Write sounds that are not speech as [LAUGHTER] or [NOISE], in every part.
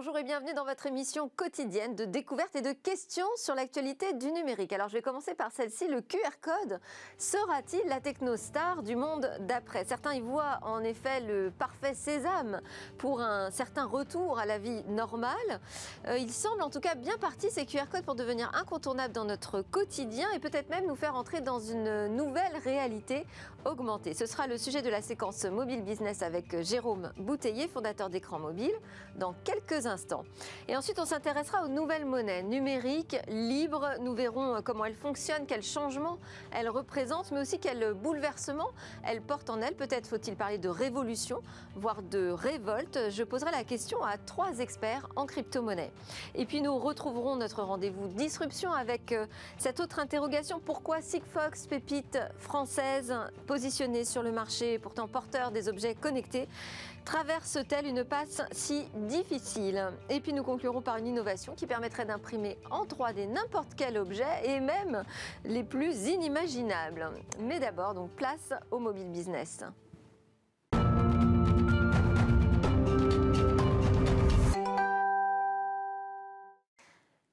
Bonjour et bienvenue dans votre émission quotidienne de découvertes et de questions sur l'actualité du numérique. Alors je vais commencer par celle-ci, le QR code sera-t-il la technostar du monde d'après Certains y voient en effet le parfait sésame pour un certain retour à la vie normale. Euh, il semble en tout cas bien parti ces QR codes pour devenir incontournables dans notre quotidien et peut-être même nous faire entrer dans une nouvelle réalité augmenter. Ce sera le sujet de la séquence Mobile Business avec euh, Jérôme Bouteiller, fondateur d'écran mobile, dans quelques instants. Et ensuite, on s'intéressera aux nouvelles monnaies numériques, libres. Nous verrons euh, comment elles fonctionnent, quels changements elles représentent, mais aussi quels bouleversements elles portent en elles. Peut-être faut-il parler de révolution, voire de révolte. Je poserai la question à trois experts en crypto-monnaie. Et puis, nous retrouverons notre rendez-vous disruption avec euh, cette autre interrogation. Pourquoi Sigfox, pépite française, Positionnée sur le marché et pourtant porteur des objets connectés, traverse-t-elle une passe si difficile Et puis nous conclurons par une innovation qui permettrait d'imprimer en 3D n'importe quel objet et même les plus inimaginables. Mais d'abord, donc place au mobile business.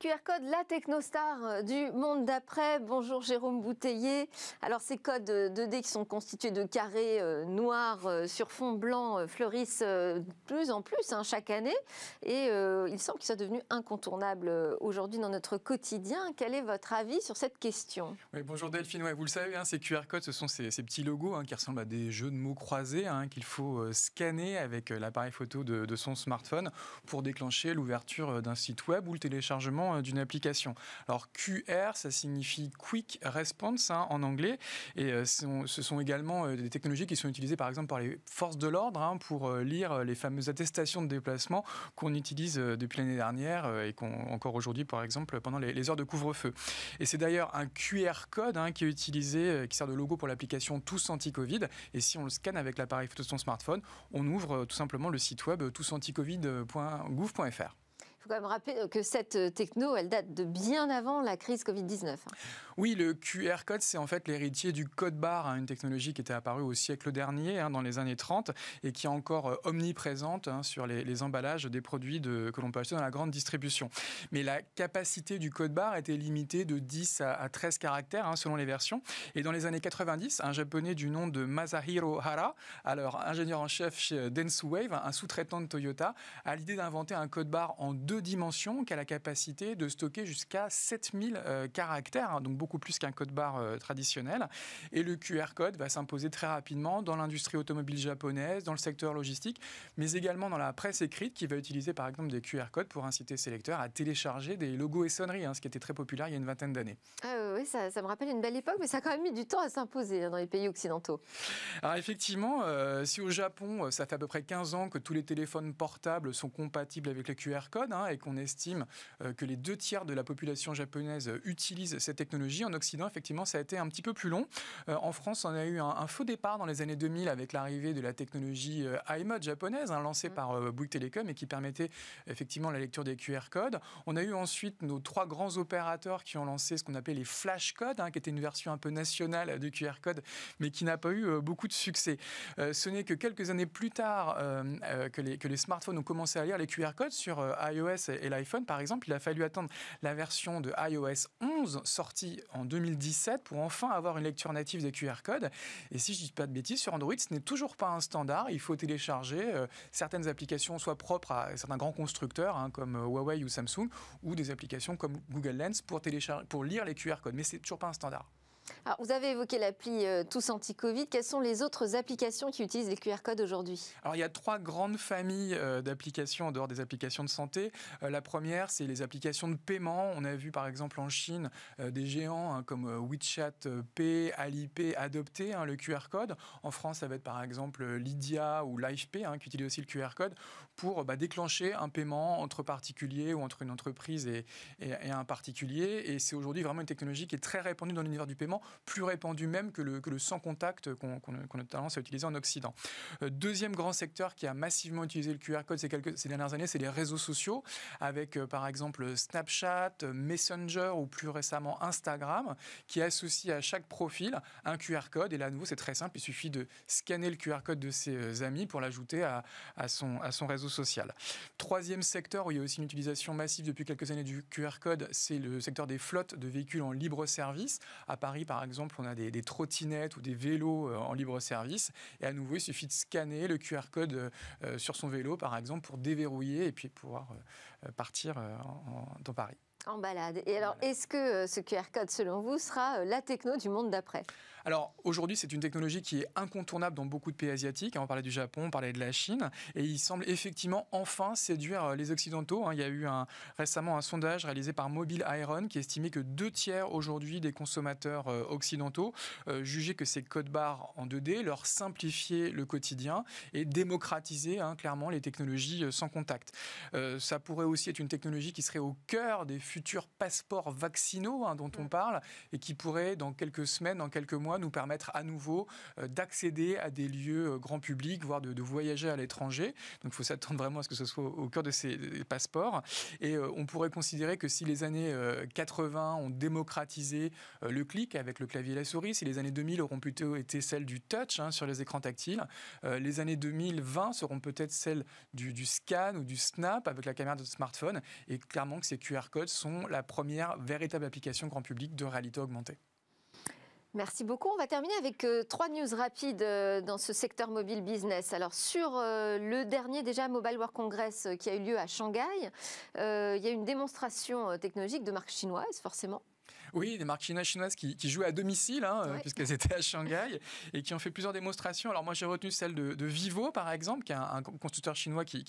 QR code, la technostar euh, du monde d'après. Bonjour Jérôme Bouteiller. Alors ces codes 2D euh, qui sont constitués de carrés euh, noirs sur fond blanc fleurissent de plus en plus hein, chaque année et il semble qu'ils soient devenus incontournables aujourd'hui dans notre quotidien. Quel est votre avis sur cette question oui, Bonjour Delphine. vous le savez, hein, ces QR codes, ce sont ces, petits logos hein, qui ressemblent à des jeux de mots croisés qu'il faut scanner avec l'appareil photo de, de son smartphone pour déclencher l'ouverture d'un site web ou le téléchargement d'une application. Alors QR, ça signifie Quick Response hein, en anglais, et euh, ce sont également euh, des technologies qui sont utilisées par exemple par les forces de l'ordre hein, pour euh, lire les fameuses attestations de déplacement qu'on utilise depuis l'année dernière et qu'on encore aujourd'hui par exemple pendant les, heures de couvre-feu. Et c'est d'ailleurs un QR code hein, qui est utilisé, qui sert de logo pour l'application Tous Anti-Covid, et si on le scanne avec l'appareil photo de son smartphone, on ouvre tout simplement le site web tousanticovid.gouv.fr quand même rappeler euh, que cette euh, techno, elle date de bien avant la crise Covid-19. Hein. Oui, le QR code, c'est en fait l'héritier du code barre, hein, une technologie qui était apparue au siècle dernier, hein, dans les années 30, et qui est encore euh, omniprésente sur les, emballages des produits de, que l'on peut acheter dans la grande distribution. Mais la capacité du code barre était limitée de 10 à, 13 caractères, selon les versions. Et dans les années 90, un japonais du nom de Masahiro Hara, alors ingénieur en chef chez Densu Wave, un sous-traitant de Toyota, a l'idée d'inventer un code barre en deux dimension dimensions qui a la capacité de stocker jusqu'à 7000 euh, caractères, hein, donc beaucoup plus qu'un code barre euh, traditionnel. Et le QR code va s'imposer très rapidement dans l'industrie automobile japonaise, dans le secteur logistique, mais également dans la presse écrite qui va utiliser par exemple des QR codes pour inciter ses lecteurs à télécharger des logos et sonneries, hein, ce qui était très populaire il y a une vingtaine d'années. Ah oui, ça, me rappelle une belle époque, mais ça a quand même mis du temps à s'imposer hein, dans les pays occidentaux. Alors effectivement, euh, si au Japon, ça fait à peu près 15 ans que tous les téléphones portables sont compatibles avec le QR code et qu'on estime euh, que les deux tiers de la population japonaise euh, utilise cette technologie. En Occident, effectivement, ça a été un petit peu plus long. Euh, en France, on a eu un, faux départ dans les années 2000 avec l'arrivée de la technologie iMod japonaise, hein, lancée mm. par Bouygues Telecom et qui permettait effectivement la lecture des QR codes. On a eu ensuite nos trois grands opérateurs qui ont lancé ce qu'on appelait les flash codes, hein, qui était une version un peu nationale du QR code, mais qui n'a pas eu beaucoup de succès. ce n'est que quelques années plus tard que, les, que, les, smartphones ont commencé à lire les QR codes sur iOS et, l'iPhone, par exemple, il a fallu attendre la version de iOS 11 sortie en 2017 pour enfin avoir une lecture native des QR codes. Et si je dis pas de bêtises, sur Android, ce n'est toujours pas un standard. Il faut télécharger euh, certaines applications, soit propres à certains grands constructeurs hein, comme euh, Huawei ou Samsung, ou des applications comme Google Lens pour, pour lire les QR codes. Mais c'est toujours pas un standard vous avez évoqué l'appli euh, Tous Anti-Covid. Quelles sont les autres applications qui utilisent les QR codes aujourd'hui Alors, il y a trois grandes familles euh, d'applications en dehors des applications de santé. Euh, la première, c'est les applications de paiement. On a vu par exemple en Chine des géants hein, comme WeChat Pay, Alipay adopter hein, le QR code. En France, ça va être par exemple Lydia ou LivePay hein, qui utilisent aussi le QR code pour bah, déclencher un paiement entre particuliers ou entre une entreprise et, un particulier. Et c'est aujourd'hui vraiment une technologie qui est très répandue dans l'univers du paiement plus répandu même que le, sans contact qu'on a tendance à utiliser en Occident. Euh, deuxième grand secteur qui a massivement utilisé le QR code ces, quelques, ces dernières années, c'est les réseaux sociaux, avec euh, par exemple Snapchat, Messenger ou plus récemment Instagram, qui associe à chaque profil un QR code. Et là, à nouveau, c'est très simple, il suffit de scanner le QR code de ses euh, amis pour l'ajouter à, son, à son réseau social. Troisième secteur où il y a aussi une utilisation massive depuis quelques années du QR code, c'est le secteur des flottes de véhicules en libre service. À Paris, par exemple, on a des, trottinettes ou des vélos euh, en libre service. Et à nouveau, il suffit de scanner le QR code euh, euh, sur son vélo, par exemple, pour déverrouiller et puis pouvoir partir dans Paris. En balade. Et alors, est-ce que ce QR code, selon vous, sera la techno du monde d'après alors aujourd'hui, c'est une technologie qui est incontournable dans beaucoup de pays asiatiques. Hein, on parlait du Japon, on parlait de la Chine, et il semble effectivement enfin séduire euh, les Occidentaux. Hein. Il y a eu récemment un sondage réalisé par Mobile Iron qui estimait que deux tiers aujourd'hui des consommateurs euh, occidentaux euh, jugeaient que ces codes barres en 2D leur simplifiaient le quotidien et démocratisaient hein, clairement les technologies sans contact. ça pourrait aussi être une technologie qui serait au cœur des futurs passeports vaccinaux dont on mm. parle et qui pourrait dans quelques semaines, dans quelques mois, nous permettre à nouveau euh, d'accéder à des lieux euh, grand public, voire de, voyager à l'étranger. Donc il faut s'attendre vraiment à ce que ce soit au cœur de ces passeports. Et euh, on pourrait considérer que si les années 80 ont démocratisé le clic avec le clavier et la souris, si les années 2000 auront plutôt été celles du touch hein, sur les écrans tactiles, les années 2020 seront peut-être celles du, du scan ou du snap avec la caméra de smartphone. Et clairement que ces QR codes sont la première véritable application grand public de réalité augmentée. Merci beaucoup. On va terminer avec euh, trois news rapides euh, dans ce secteur mobile business. Alors sur euh, le dernier déjà Mobile World Congress qui a eu lieu à Shanghai, il y a une démonstration technologique de marque chinoise forcément. Oui, des marques chinoises qui, jouaient à domicile, hein, euh, puisqu'elles étaient à Shanghai, et qui ont fait plusieurs démonstrations. Alors moi, j'ai retenu celle de, Vivo, par exemple, qui est un, constructeur chinois qui,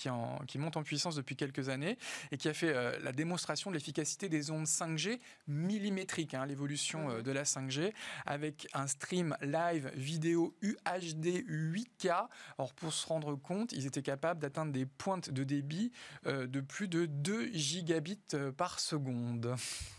monte en puissance depuis quelques années, et qui a fait euh, la démonstration de l'efficacité des ondes 5G millimétriques, hein, l'évolution mhm. euh, de la 5G, avec un stream live vidéo UHD 8K. Or, pour se rendre compte, ils étaient capables d'atteindre des pointes de débit de plus de 2 gigabits par seconde.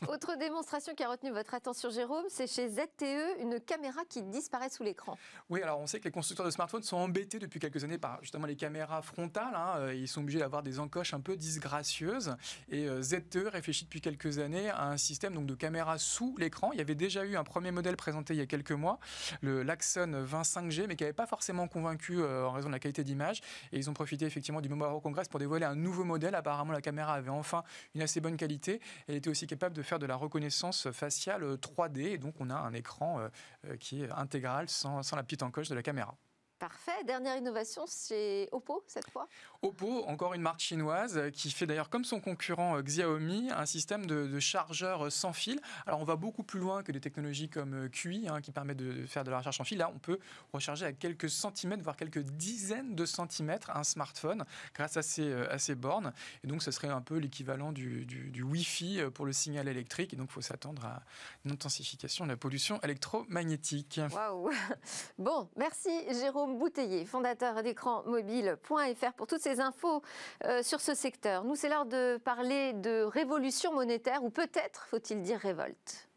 Autre démonstration qui a retenu votre attention, Jérôme, c'est chez ZTE une caméra qui disparaît sous l'écran. Oui, alors on sait que les constructeurs de smartphones sont embêtés depuis quelques années par justement les caméras frontales. Hein. Euh, ils sont obligés d'avoir des encoches un peu disgracieuses. Et euh, ZTE réfléchit depuis quelques années à un système donc, de caméra sous l'écran. Il y avait déjà eu un premier modèle présenté il y a quelques mois, le Laxon 25G, mais qui n'avait pas forcément convaincu euh, en raison de la qualité d'image. Et ils ont profité effectivement du moment World congrès pour dévoiler un nouveau modèle. Apparemment, la caméra avait enfin une assez bonne qualité. Elle était aussi capable de faire de la reconnaissance faciale euh, 3D. Et donc, on a un écran euh, euh, qui est intégral sans, sans la petite encoche de la caméra. Parfait. Dernière innovation, c'est Oppo cette fois Oppo, encore une marque chinoise, euh, qui fait d'ailleurs comme son concurrent euh, Xiaomi un système de, chargeur euh, sans fil. Alors on va beaucoup plus loin que des technologies comme QI hein, qui permettent de faire de la recharge en fil. Là, on peut recharger à quelques centimètres, voire quelques dizaines de centimètres un smartphone grâce à ces, ces bornes. Et donc ce serait un peu l'équivalent du, Wi-Fi pour le signal électrique. Et donc il faut s'attendre à une intensification de la pollution électromagnétique. Waouh [LAUGHS] Bon, merci Jérôme bouteillé fondateur d'écranmobile.fr pour toutes ces des infos euh, sur ce secteur. Nous, c'est l'heure de parler de révolution monétaire ou peut-être faut-il dire révolte.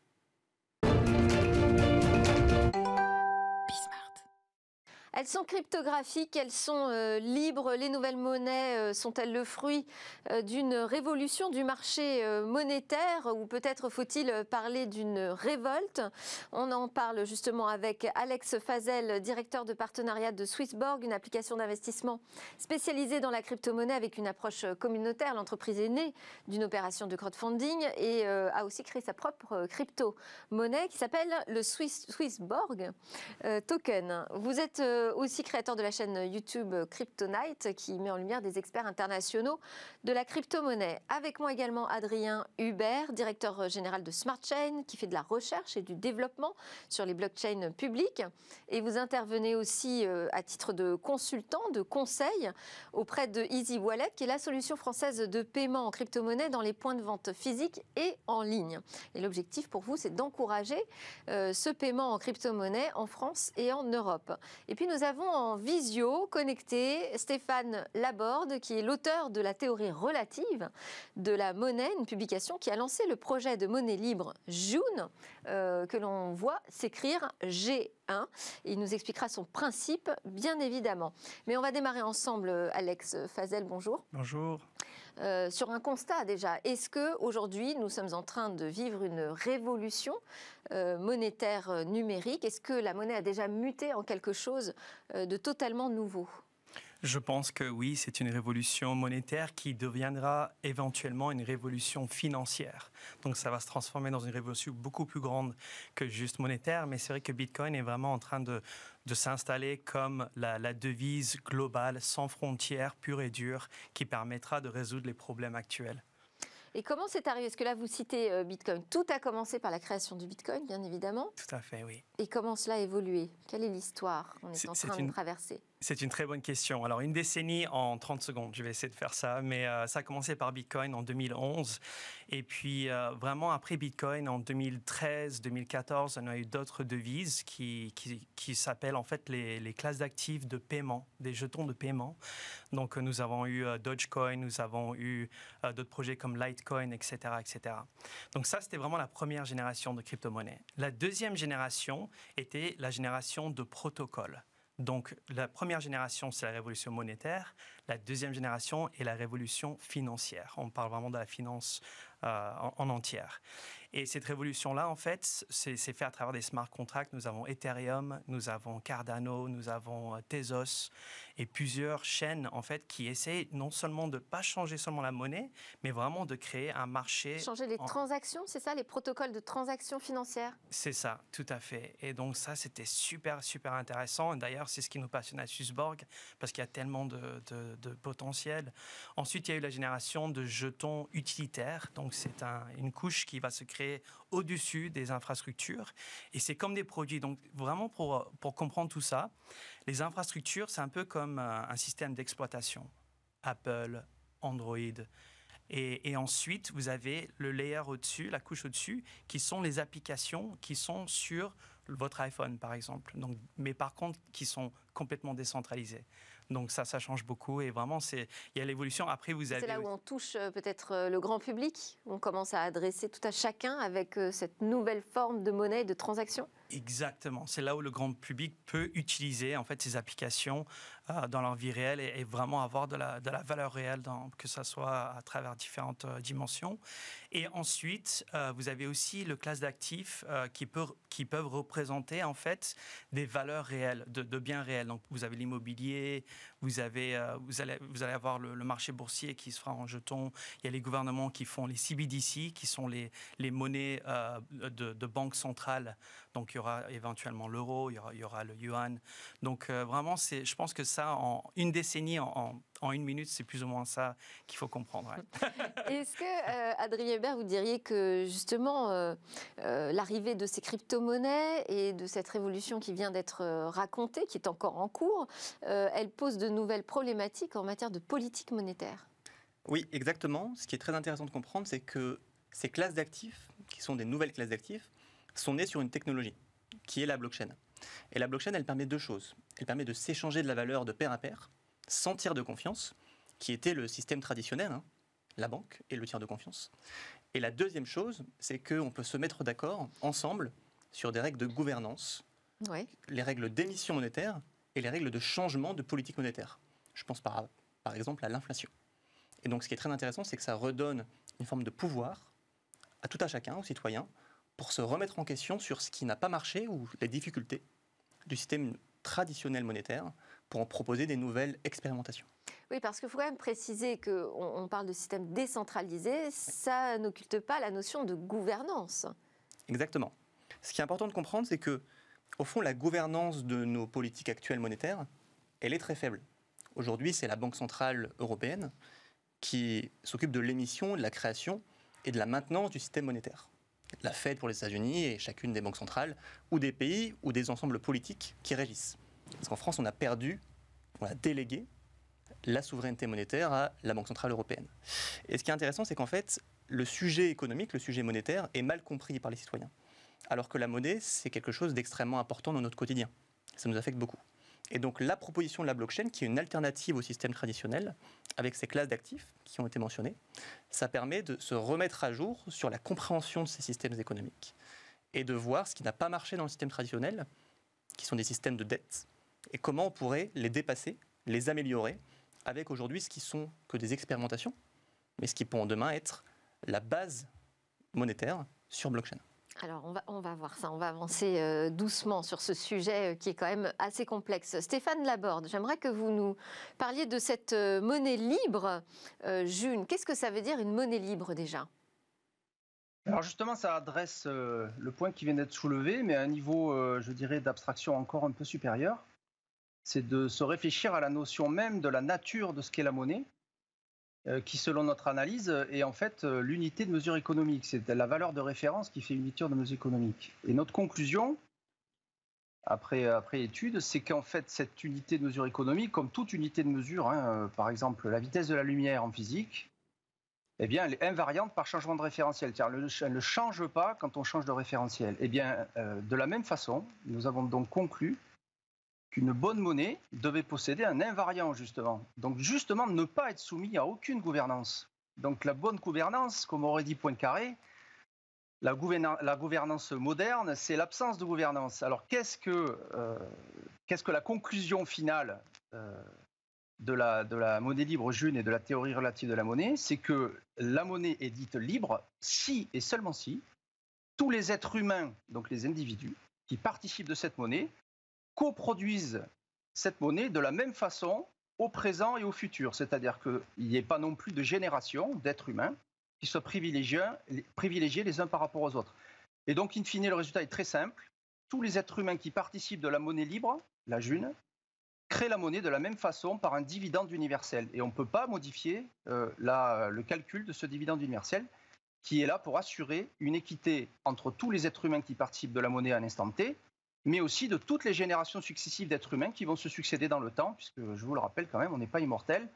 Elles sont cryptographiques, elles sont euh, libres. Les nouvelles monnaies euh, sont-elles le fruit euh, d'une révolution du marché monétaire ou peut-être faut-il parler d'une révolte On en parle justement avec Alex Fazel, directeur de partenariat de Swissborg, une application d'investissement spécialisée dans la crypto-monnaie avec une approche communautaire. L'entreprise est née d'une opération de crowdfunding et a aussi créé sa propre crypto-monnaie qui s'appelle le Swissborg Token. Vous êtes aussi créateur de la chaîne YouTube Cryptonite qui met en lumière des experts internationaux de la crypto-monnaie. Avec moi également Adrien Hubert, directeur général de Smart Chain qui fait de la recherche et du développement sur les blockchains publics. Et vous intervenez aussi euh, à titre de consultant, de conseil auprès de Easy Wallet qui est la solution française de paiement en crypto-monnaie dans les points de vente physiques et en ligne. Et l'objectif pour vous, c'est d'encourager euh, ce paiement en crypto-monnaie en France et en Europe. Et puis, nous avons en visio connecté Stéphane Laborde, qui est l'auteur de la théorie relative de la monnaie, une publication qui a lancé le projet de monnaie libre June, euh, que l'on voit s'écrire G1. Il nous expliquera son principe, bien évidemment. Mais on va démarrer ensemble, euh, Alex Fazel, bonjour. Bonjour. Euh, sur un constat déjà. Est-ce que aujourd'hui nous sommes en train de vivre une révolution euh, monétaire euh, numérique Est-ce que la monnaie a déjà muté en quelque chose de totalement nouveau je pense que oui, c'est une révolution monétaire qui deviendra éventuellement une révolution financière. Donc ça va se transformer dans une révolution beaucoup plus grande que juste monétaire, mais c'est vrai que Bitcoin est vraiment en train de, s'installer comme la, devise globale sans frontières, pure et dure, qui permettra de résoudre les problèmes actuels. Et comment c'est arrivé Parce que là, vous citez euh, Bitcoin. Tout a commencé par la création du Bitcoin, bien évidemment. Tout à fait, oui. Et comment cela a évolué Quelle est l'histoire qu'on est, en train de traverser c'est une très bonne question. Alors, une décennie en 30 secondes, je vais essayer de faire ça. Mais euh, ça a commencé par Bitcoin en 2011. Et puis, euh, vraiment, après Bitcoin, en 2013, 2014, on a eu d'autres devises qui, s'appellent en fait les, classes d'actifs de paiement, des jetons de paiement. Donc, nous avons eu euh, Dogecoin, nous avons eu d'autres projets comme Litecoin, etc. etc. Donc, ça, c'était vraiment la première génération de crypto monnaie La deuxième génération était la génération de protocoles. Donc la première génération, c'est la révolution monétaire. La deuxième génération est la révolution financière. On parle vraiment de la finance euh, en, entière. Et cette révolution-là, en fait, c'est fait à travers des smart contracts. Nous avons Ethereum, nous avons Cardano, nous avons euh, Tezos et plusieurs chaînes, en fait, qui essaient non seulement de pas changer seulement la monnaie, mais vraiment de créer un marché. Changer les transactions, c'est ça, les protocoles de transactions financières C'est ça, tout à fait. Et donc ça, c'était super, super intéressant. D'ailleurs, c'est ce qui nous passionne à Susborg, parce qu'il y a tellement de, potentiel. Ensuite, il y a eu la génération de jetons utilitaires. Donc c'est une couche qui va se créer au-dessus des infrastructures. Et c'est comme des produits. Donc vraiment pour, comprendre tout ça, les infrastructures, c'est un peu comme euh, un, système d'exploitation. Apple, Android. Et, ensuite, vous avez le layer au-dessus, la couche au-dessus, qui sont les applications qui sont sur votre iPhone, par exemple. mais par contre, qui sont complètement décentralisées. Donc ça, ça change beaucoup et vraiment, c'est il y a l'évolution. Après, vous avez. C'est là où on touche euh, peut-être euh, le grand public. On commence à adresser tout à chacun avec euh, cette nouvelle forme de monnaie de transaction. Exactement. C'est là où le grand public peut utiliser en fait ces applications euh, dans leur vie réelle et, vraiment avoir de la, de la valeur réelle, que ce soit à travers différentes euh, dimensions. Et ensuite, euh, vous avez aussi le classe d'actifs qui, qui peuvent représenter en fait des valeurs réelles, de, biens réels. Donc vous avez l'immobilier, vous, avez, vous, allez, vous allez avoir le, marché boursier qui se fera en jetons, il y a les gouvernements qui font les CBDC, qui sont les, les monnaies de, de banques centrales. Donc il y aura éventuellement l'euro, il, il, y aura le yuan. Donc vraiment, je pense que ça en une décennie, en, une minute. C'est plus ou moins ça qu'il faut comprendre. [LAUGHS] Est-ce que, euh, Adrien Hébert, vous diriez que justement euh, euh, l'arrivée de ces crypto-monnaies et de cette révolution qui vient d'être racontée, qui est encore en cours, elle pose de nouvelles problématiques en matière de politique monétaire Oui, exactement. Ce qui est très intéressant de comprendre, c'est que ces classes d'actifs, qui sont des nouvelles classes d'actifs, sont nées sur une technologie, qui est la blockchain. Et la blockchain, elle permet deux choses. Elle permet de s'échanger de la valeur de pair à pair, sans tiers de confiance, qui était le système traditionnel, hein, la banque et le tiers de confiance. Et la deuxième chose, c'est qu'on peut se mettre d'accord ensemble sur des règles de gouvernance, les règles d'émission monétaire et les règles de changement de politique monétaire. Je pense par, par exemple à l'inflation. Et donc ce qui est très intéressant, c'est que ça redonne une forme de pouvoir à tout un chacun, aux citoyens, pour se remettre en question sur ce qui n'a pas marché ou les difficultés du système traditionnel monétaire pour en proposer des nouvelles expérimentations. Oui, parce qu'il faut quand même préciser qu'on parle de système décentralisé, ça n'occulte pas la notion de gouvernance. Exactement. Ce qui est important de comprendre, c'est que, au fond, la gouvernance de nos politiques actuelles monétaires, elle est très faible. Aujourd'hui, c'est la Banque centrale européenne qui s'occupe de l'émission, de la création et de la maintenance du système monétaire la Fed pour les États-Unis et chacune des banques centrales, ou des pays, ou des ensembles politiques qui régissent. Parce qu'en France, on a perdu, on a délégué la souveraineté monétaire à la Banque Centrale Européenne. Et ce qui est intéressant, c'est qu'en fait, le sujet économique, le sujet monétaire, est mal compris par les citoyens. Alors que la monnaie, c'est quelque chose d'extrêmement important dans notre quotidien. Ça nous affecte beaucoup. Et donc la proposition de la blockchain, qui est une alternative au système traditionnel, avec ces classes d'actifs qui ont été mentionnées, ça permet de se remettre à jour sur la compréhension de ces systèmes économiques et de voir ce qui n'a pas marché dans le système traditionnel, qui sont des systèmes de dette, et comment on pourrait les dépasser, les améliorer, avec aujourd'hui ce qui sont que des expérimentations, mais ce qui peut demain être la base monétaire sur blockchain alors on va, voir ça, on va avancer euh, doucement sur ce sujet euh, qui est quand même assez complexe. Stéphane Laborde, j'aimerais que vous nous parliez de cette euh, monnaie libre. June, qu'est-ce que ça veut dire une monnaie libre déjà alors justement, ça adresse le point qui vient d'être soulevé, mais à un niveau, je dirais, d'abstraction encore un peu supérieur. C'est de se réfléchir à la notion même de la nature de ce qu'est la monnaie, euh, qui, selon notre analyse, euh, est en fait euh, l'unité de mesure économique. C'est la valeur de référence qui fait l'unité de mesure économique. Et notre conclusion, après, après étude, c'est qu'en fait, cette unité de mesure économique, comme toute unité de mesure, hein, par exemple la vitesse de la lumière en physique, eh bien, elle est invariante par changement de référentiel. Elle ne change pas quand on change de référentiel. Eh bien, de la même façon, nous avons donc conclu qu'une bonne monnaie devait posséder un invariant, justement. Donc, justement, ne pas être soumis à aucune gouvernance. Donc, la bonne gouvernance, comme aurait dit Poincaré, la, gouvernance moderne, c'est l'absence de gouvernance. Alors, qu'est-ce que, euh, la conclusion finale euh, de, la, de la monnaie libre June et de la théorie relative de la monnaie C'est que la monnaie est dite libre si et seulement si tous les êtres humains, donc les individus, qui participent de cette monnaie, coproduisent cette monnaie de la même façon au présent et au futur. C'est-à-dire qu'il n'y ait pas non plus de génération d'êtres humains qui soient privilégiés, les uns par rapport aux autres. Et donc, in fine, le résultat est très simple. Tous les êtres humains qui participent de la monnaie libre, la June, créent la monnaie de la même façon par un dividende universel. Et on ne peut pas modifier euh, le calcul de ce dividende universel qui est là pour assurer une équité entre tous les êtres humains qui participent de la monnaie à un instant T mais aussi de toutes les générations successives d'êtres humains qui vont se succéder dans le temps, puisque je vous le rappelle quand même, on n'est pas immortel,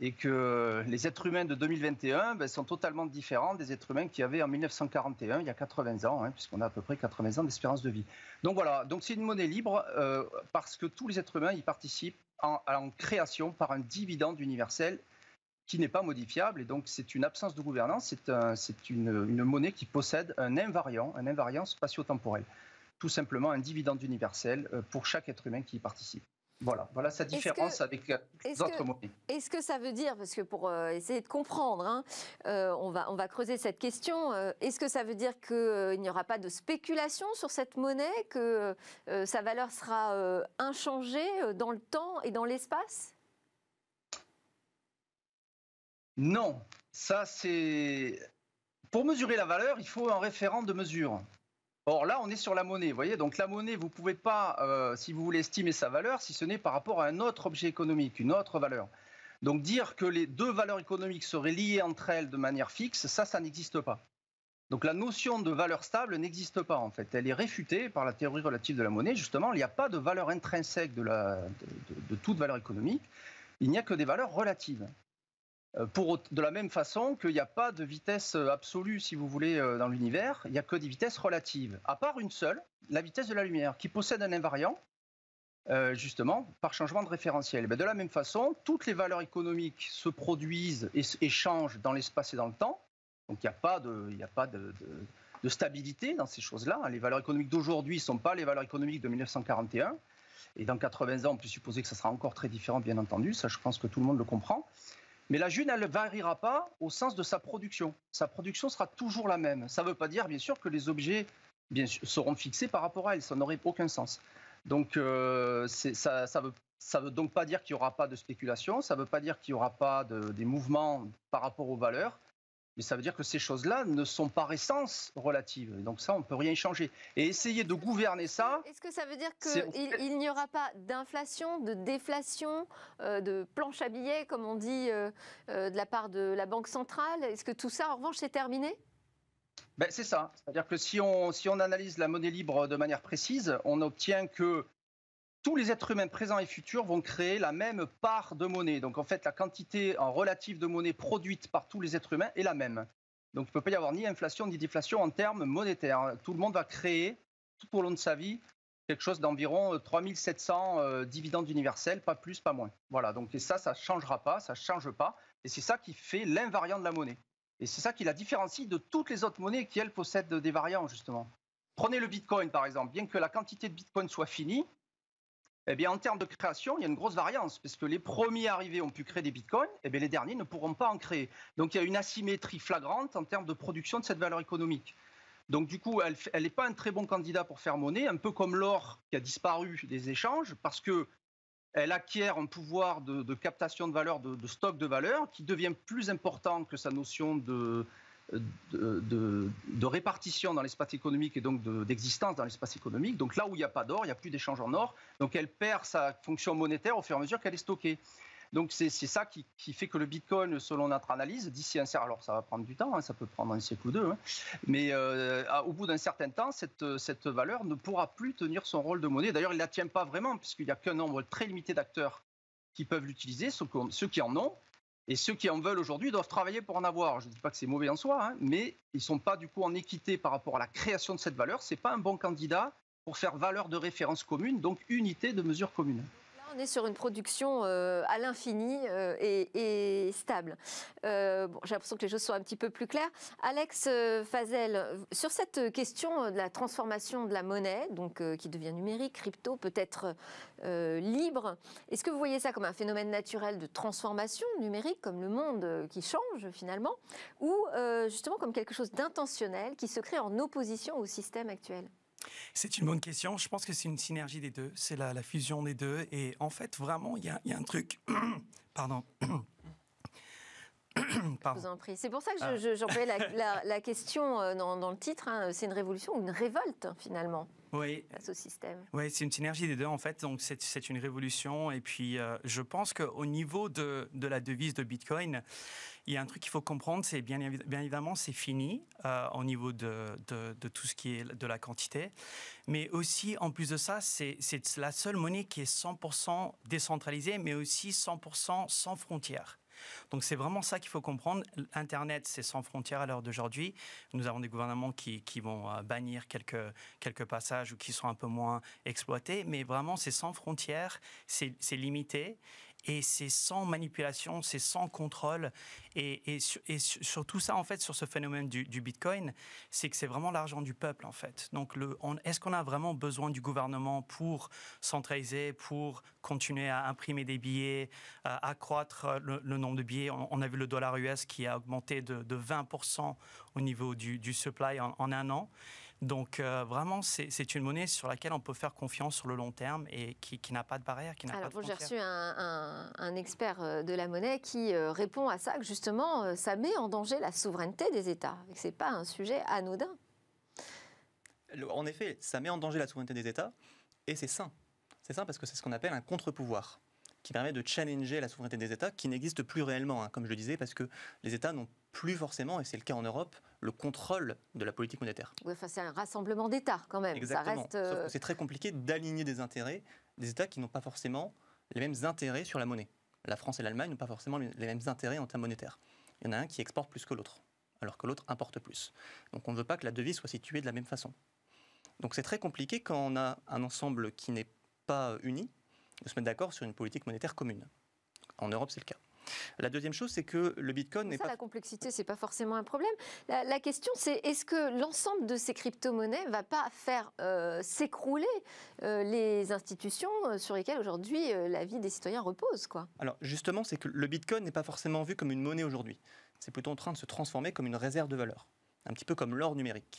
et que les êtres humains de 2021 ben, sont totalement différents des êtres humains qu'il y avait en 1941, il y a 80 ans, hein, puisqu'on a à peu près 80 ans d'espérance de vie. Donc voilà, donc c'est une monnaie libre euh, parce que tous les êtres humains y participent en, création par un dividende universel qui n'est pas modifiable. Et donc, c'est une absence de gouvernance, c'est une, une, monnaie qui possède un invariant, un invariant spatio-temporel tout simplement un dividende universel euh, pour chaque être humain qui y participe. Voilà, voilà sa différence avec euh, les autres monnaies. Est-ce que ça veut dire, parce que pour euh, essayer de comprendre, hein, on, va, on va creuser cette question, est-ce que ça veut dire qu'il n'y aura pas de spéculation sur cette monnaie, que sa valeur sera inchangée dans le temps et dans l'espace Non, ça c'est... Pour mesurer la valeur, il faut un référent de mesure. Or là, on est sur la monnaie, vous voyez. Donc la monnaie, vous ne pouvez pas, euh, si vous voulez, estimer sa valeur, si ce n'est par rapport à un autre objet économique, une autre valeur. Donc dire que les deux valeurs économiques seraient liées entre elles de manière fixe, ça, ça n'existe pas. Donc la notion de valeur stable n'existe pas en fait. Elle est réfutée par la théorie relative de la monnaie. Justement, il n'y a pas de valeur intrinsèque de toute valeur économique. Il n'y a que des valeurs relatives. Euh, de la même façon qu'il n'y a pas de vitesse euh, absolue, si vous voulez, euh, dans l'univers, il n'y a que des vitesses relatives, à part une seule, la vitesse de la lumière, qui possède un invariant, justement, par changement de référentiel. de la même façon, toutes les valeurs économiques se produisent et, changent dans l'espace et dans le temps, donc il n'y a pas de, de stabilité dans ces choses-là. Hein. Les valeurs économiques d'aujourd'hui ne sont pas les valeurs économiques de 1941. Et dans 80 ans, on peut supposer que ça sera encore très différent, bien entendu. Ça, je pense que tout le monde le comprend. Mais la june, elle ne variera pas au sens de sa production. Sa production sera toujours la même. Ça ne veut pas dire, bien sûr, que les objets seront fixés par rapport à elle. Ça n'aurait aucun sens. Donc, euh, ça ne veut, donc pas dire qu'il n'y aura pas de spéculation. Ça ne veut pas dire qu'il n'y aura pas de, des mouvements par rapport aux valeurs. Mais ça veut dire que ces choses-là ne sont pas essence relatives. Donc ça, on ne peut rien y changer. Et essayer de gouverner ça... Est-ce que ça veut dire qu'il il, n'y aura pas d'inflation, de déflation, euh, de planche à billets, comme on dit, euh, euh, de la part de la Banque centrale Est-ce que tout ça, en revanche, c'est terminé ben, C'est ça. C'est-à-dire que si on, si on analyse la monnaie libre de manière précise, on obtient que tous les êtres humains présents et futurs vont créer la même part de monnaie. Donc en fait, la quantité en relative de monnaie produite par tous les êtres humains est la même. Donc il ne peut pas y avoir ni inflation ni déflation en termes monétaires. Tout le monde va créer, tout au long de sa vie, quelque chose d'environ 3700 euh, euh, dividendes universels, pas plus, pas moins. Voilà, donc et ça, ça ne changera pas, ça ne change pas. Et c'est ça qui fait l'invariant de la monnaie. Et c'est ça qui la différencie de toutes les autres monnaies qui, elles, possèdent des variants, justement. Prenez le Bitcoin, par exemple. Bien que la quantité de Bitcoin soit finie, eh bien, en termes de création, il y a une grosse variance, parce que les premiers arrivés ont pu créer des bitcoins, et eh bien, les derniers ne pourront pas en créer. Donc, il y a une asymétrie flagrante en termes de production de cette valeur économique. Donc, du coup, elle n'est pas un très bon candidat pour faire monnaie, un peu comme l'or qui a disparu des échanges, parce que elle acquiert un pouvoir de, captation de valeur, de, stock de valeur, qui devient plus important que sa notion de, de, répartition dans l'espace économique et donc d'existence dans l'espace économique. Donc là où il n'y a pas d'or, il n'y a plus d'échange en or. Donc elle perd sa fonction monétaire au fur et à mesure qu'elle est stockée. Donc c'est ça qui, fait que le Bitcoin, selon notre analyse, d'ici un certain alors ça va prendre du temps, hein, ça peut prendre un siècle ou deux, hein, mais euh, au bout d'un certain temps, cette, valeur ne pourra plus tenir son rôle de monnaie. D'ailleurs, il ne la tient pas vraiment, puisqu'il n'y a qu'un nombre très limité d'acteurs qui peuvent l'utiliser, ceux qui en ont, et ceux qui en veulent aujourd'hui doivent travailler pour en avoir. Je ne dis pas que c'est mauvais en soi, hein, mais ils ne sont pas du coup en équité par rapport à la création de cette valeur. Ce n'est pas un bon candidat pour faire valeur de référence commune, donc unité de mesure commune on est sur une production euh, à l'infini euh, et, stable. Euh, j'ai l'impression que les choses sont un petit peu plus claires. Alex Fazel, sur cette question de la transformation de la monnaie, donc qui devient numérique, crypto, peut-être libre, est-ce que vous voyez ça comme un phénomène naturel de transformation numérique, comme le monde qui change finalement, ou justement comme quelque chose d'intentionnel qui se crée en opposition au système actuel c'est une bonne question. Je pense que c'est une synergie des deux. C'est la, fusion des deux. Et en fait, vraiment, il y, a un truc. [COUGHS] [COUGHS] Pardon. Je C'est pour ça que ah. j'en je, [LAUGHS] la, question euh, dans, le titre. Hein. C'est une révolution ou une révolte, finalement oui. face au système. Oui, c'est une synergie des deux, en fait. Donc, c'est une révolution. Et puis, euh, je pense qu'au niveau de, la devise de Bitcoin, il y a un truc qu'il faut comprendre, c'est bien, bien, évidemment, c'est fini euh, au niveau de, tout ce qui est de la quantité. Mais aussi, en plus de ça, c'est la seule monnaie qui est 100% décentralisée, mais aussi 100% sans frontières. Donc c'est vraiment ça qu'il faut comprendre. Internet, c'est sans frontières à l'heure d'aujourd'hui. Nous avons des gouvernements qui, vont euh, bannir quelques, quelques, passages ou qui sont un peu moins exploités, mais vraiment c'est sans frontières, c'est limité et c'est sans manipulation, c'est sans contrôle. Et, et, tout ça, en fait, sur ce phénomène du, Bitcoin, c'est que c'est vraiment l'argent du peuple, en fait. Donc, est-ce qu'on a vraiment besoin du gouvernement pour centraliser, pour continuer à imprimer des billets, accroître euh, le, nombre de billets on, a vu le dollar US qui a augmenté de, 20% au niveau du, supply en un an. Donc euh, vraiment, c'est une monnaie sur laquelle on peut faire confiance sur le long terme et qui, n'a pas de barrière, qui n'a pas de Alors, J'ai reçu un, expert euh, de la monnaie qui euh, répond à ça, que justement, ça met en danger la souveraineté des États, ce n'est pas un sujet anodin. En effet, ça met en danger la souveraineté des États, et c'est sain. C'est sain parce que c'est ce qu'on appelle un contre-pouvoir qui permet de challenger la souveraineté des États, qui n'existe plus réellement, hein, comme je le disais, parce que les États n'ont plus forcément, et c'est le cas en Europe, le contrôle de la politique monétaire. Oui, enfin, c'est un rassemblement d'États quand même. Ça reste... Euh, c'est très compliqué d'aligner des intérêts des États qui n'ont pas forcément les mêmes intérêts sur la monnaie. La France et l'Allemagne n'ont pas forcément les mêmes intérêts en termes monétaires. Il y en a un qui exporte plus que l'autre, alors que l'autre importe plus. Donc on ne veut pas que la devise soit située de la même façon. Donc c'est très compliqué quand on a un ensemble qui n'est pas uni, de se mettre d'accord sur une politique monétaire commune. En Europe, c'est le cas. La deuxième chose, c'est que le Bitcoin n'est pas... La complexité, c'est pas forcément un problème. La, question, c'est est-ce que l'ensemble de ces crypto-monnaies va pas faire euh, s'écrouler euh, les institutions euh, sur lesquelles aujourd'hui la vie des citoyens repose, quoi Alors justement, c'est que le Bitcoin n'est pas forcément vu comme une monnaie aujourd'hui. C'est plutôt en train de se transformer comme une réserve de valeur, un petit peu comme l'or numérique.